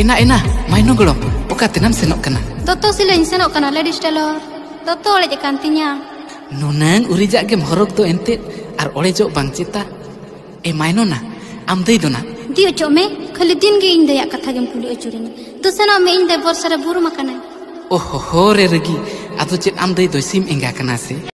ena ena mainugulo ukatinam senok kana dotto silain senok kana ladies tailor toto olej kan kantinya nunang urijak gem horok to ente ar olejok bang cita e eh, na am dei dona dio chome khali din ge inde ya katha gem kuli achurini to seno me inde borsara buru makana oh, re रे ato आदो am आम do sim एंगा kana si.